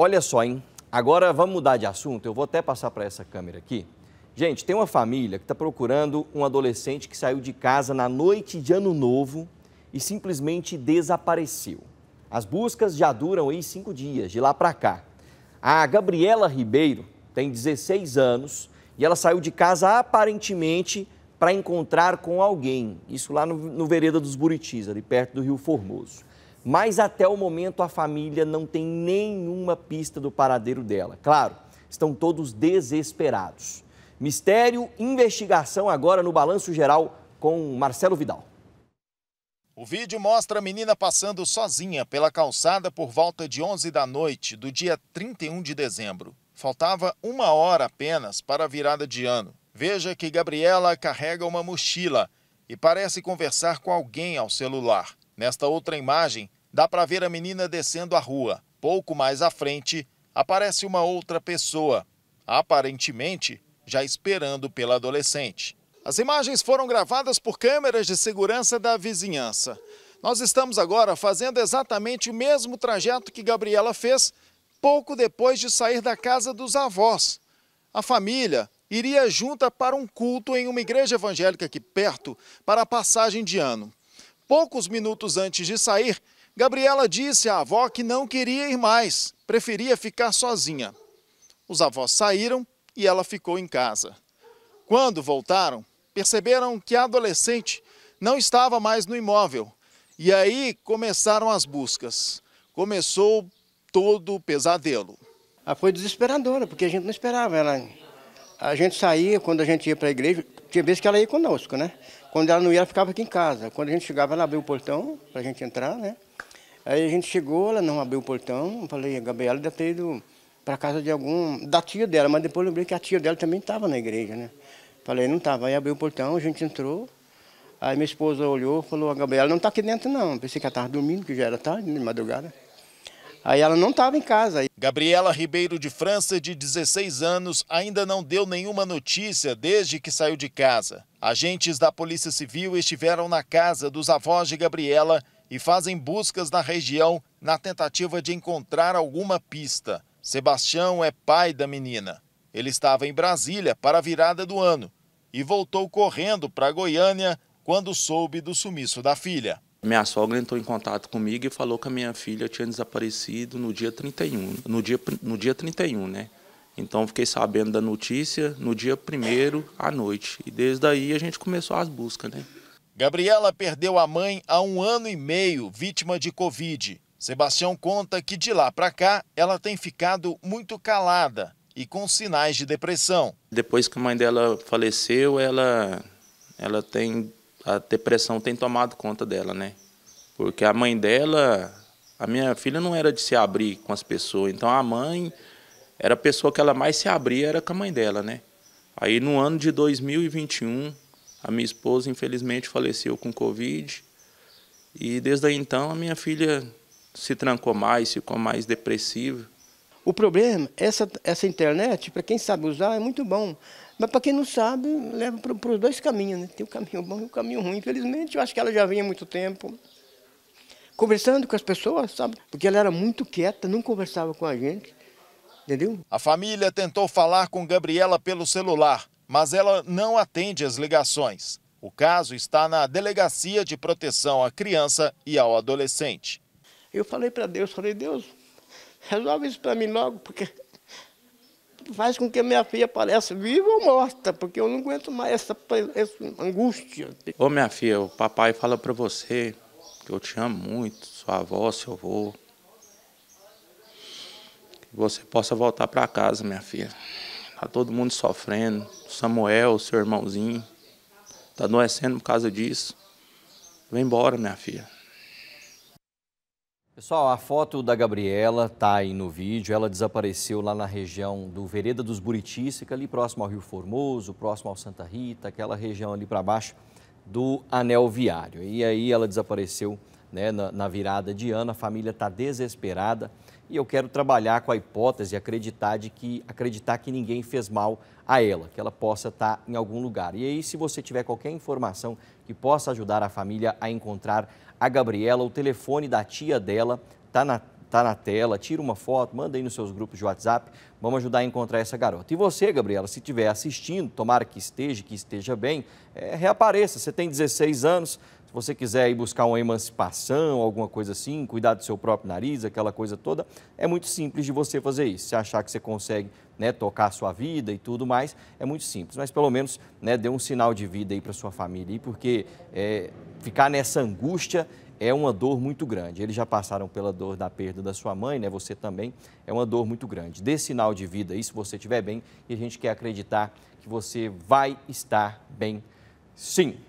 Olha só, hein? Agora vamos mudar de assunto. Eu vou até passar para essa câmera aqui. Gente, tem uma família que está procurando um adolescente que saiu de casa na noite de Ano Novo e simplesmente desapareceu. As buscas já duram aí cinco dias, de lá para cá. A Gabriela Ribeiro tem 16 anos e ela saiu de casa aparentemente para encontrar com alguém. Isso lá no, no Vereda dos Buritis, ali perto do Rio Formoso mas até o momento a família não tem nenhuma pista do paradeiro dela. Claro, estão todos desesperados. Mistério, investigação agora no Balanço Geral com Marcelo Vidal. O vídeo mostra a menina passando sozinha pela calçada por volta de 11 da noite do dia 31 de dezembro. Faltava uma hora apenas para a virada de ano. Veja que Gabriela carrega uma mochila e parece conversar com alguém ao celular. Nesta outra imagem, Dá para ver a menina descendo a rua. Pouco mais à frente, aparece uma outra pessoa, aparentemente já esperando pela adolescente. As imagens foram gravadas por câmeras de segurança da vizinhança. Nós estamos agora fazendo exatamente o mesmo trajeto que Gabriela fez pouco depois de sair da casa dos avós. A família iria junta para um culto em uma igreja evangélica aqui perto para a passagem de ano. Poucos minutos antes de sair, Gabriela disse à avó que não queria ir mais, preferia ficar sozinha. Os avós saíram e ela ficou em casa. Quando voltaram, perceberam que a adolescente não estava mais no imóvel. E aí começaram as buscas. Começou todo o pesadelo. Ah, foi desesperadora, porque a gente não esperava. Ela, a gente saía, quando a gente ia para a igreja, tinha vezes que ela ia conosco, né? Quando ela não ia, ela ficava aqui em casa. Quando a gente chegava, ela abria o portão para a gente entrar, né? Aí a gente chegou, ela não abriu o portão, eu falei, a Gabriela deve ter ido para casa de algum, da tia dela, mas depois eu lembrei que a tia dela também estava na igreja, né? Falei, não estava. Tá, aí abriu o portão, a gente entrou, aí minha esposa olhou, falou, a Gabriela não está aqui dentro não, pensei que ela estava dormindo, que já era tarde, de madrugada. Aí ela não estava em casa. Gabriela Ribeiro de França, de 16 anos, ainda não deu nenhuma notícia desde que saiu de casa. Agentes da Polícia Civil estiveram na casa dos avós de Gabriela e fazem buscas na região na tentativa de encontrar alguma pista. Sebastião é pai da menina. Ele estava em Brasília para a virada do ano e voltou correndo para Goiânia quando soube do sumiço da filha. Minha sogra entrou em contato comigo e falou que a minha filha tinha desaparecido no dia 31, no dia, no dia 31, né? Então fiquei sabendo da notícia no dia 1 à noite. E desde aí a gente começou as buscas, né? Gabriela perdeu a mãe há um ano e meio, vítima de Covid. Sebastião conta que de lá para cá ela tem ficado muito calada e com sinais de depressão. Depois que a mãe dela faleceu, ela, ela tem a depressão tem tomado conta dela, né? Porque a mãe dela, a minha filha não era de se abrir com as pessoas, então a mãe era a pessoa que ela mais se abria era com a mãe dela, né? Aí no ano de 2021 a minha esposa, infelizmente, faleceu com Covid. E desde então a minha filha se trancou mais, ficou mais depressiva. O problema, essa, essa internet, para quem sabe usar, é muito bom. Mas para quem não sabe, leva para os dois caminhos. Né? Tem o caminho bom e o caminho ruim. Infelizmente, eu acho que ela já vem há muito tempo conversando com as pessoas, sabe? Porque ela era muito quieta, não conversava com a gente, entendeu? A família tentou falar com Gabriela pelo celular, mas ela não atende as ligações. O caso está na Delegacia de Proteção à Criança e ao Adolescente. Eu falei para Deus, falei, Deus, resolve isso para mim logo, porque faz com que a minha filha pareça viva ou morta, porque eu não aguento mais essa, essa angústia. Ô minha filha, o papai fala para você que eu te amo muito, sua avó, seu avô. Que você possa voltar para casa, minha filha. Tá todo mundo sofrendo. Samuel, seu irmãozinho, tá adoecendo por causa disso. Vem embora, minha filha. Pessoal, a foto da Gabriela tá aí no vídeo. Ela desapareceu lá na região do Vereda dos Buritis, fica ali próximo ao Rio Formoso, próximo ao Santa Rita, aquela região ali para baixo do anel viário. E aí ela desapareceu né, na, na virada de ano. A família está desesperada e eu quero trabalhar com a hipótese, acreditar de que acreditar que ninguém fez mal a ela, que ela possa estar tá em algum lugar. E aí, se você tiver qualquer informação que possa ajudar a família a encontrar a Gabriela, o telefone da tia dela está na tá na tela, tira uma foto, manda aí nos seus grupos de WhatsApp, vamos ajudar a encontrar essa garota. E você, Gabriela, se estiver assistindo, tomara que esteja, que esteja bem, é, reapareça. Você tem 16 anos, se você quiser ir buscar uma emancipação, alguma coisa assim, cuidar do seu próprio nariz, aquela coisa toda, é muito simples de você fazer isso. Se achar que você consegue né, tocar a sua vida e tudo mais, é muito simples. Mas pelo menos né, dê um sinal de vida aí para sua família, porque é, ficar nessa angústia é uma dor muito grande. Eles já passaram pela dor da perda da sua mãe, né? Você também é uma dor muito grande. Dê sinal de vida aí se você estiver bem e a gente quer acreditar que você vai estar bem. Sim.